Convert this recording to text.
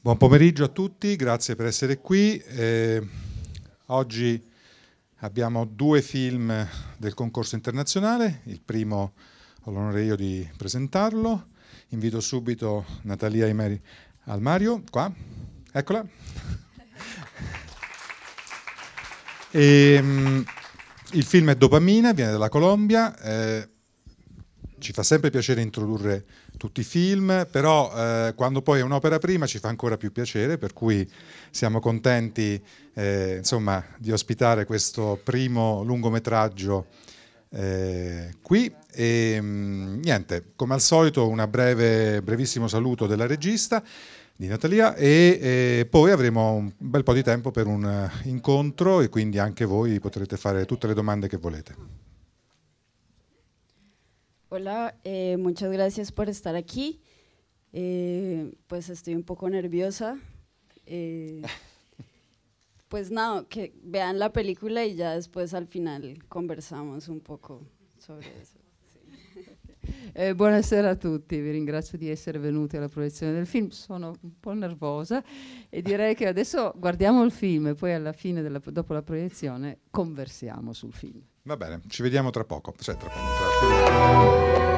Buon pomeriggio a tutti, grazie per essere qui. Eh, oggi abbiamo due film del concorso internazionale, il primo ho l'onore io di presentarlo. Invito subito Natalia Imeri al Mario, qua, eccola. E, um, il film è Dopamina, viene dalla Colombia. Eh, ci fa sempre piacere introdurre tutti i film, però eh, quando poi è un'opera prima ci fa ancora più piacere, per cui siamo contenti eh, insomma, di ospitare questo primo lungometraggio eh, qui. E, ehm, mh, niente, come al solito un brevissimo saluto della regista di Natalia e, e poi avremo un bel po' di tempo per un eh, incontro e quindi anche voi potrete fare tutte le domande che volete. Hola, eh, muchas gracias por estar aquí. Eh, pues estoy un poco nerviosa. Eh, pues nada, que vean la película y ya después al final conversamos un poco sobre eso. Eh, buonasera a tutti, vi ringrazio di essere venuti alla proiezione del film. Sono un po' nervosa e direi che adesso guardiamo il film e poi alla fine, della, dopo la proiezione, conversiamo sul film. Va bene, ci vediamo tra poco. Cioè, tra poco, tra poco.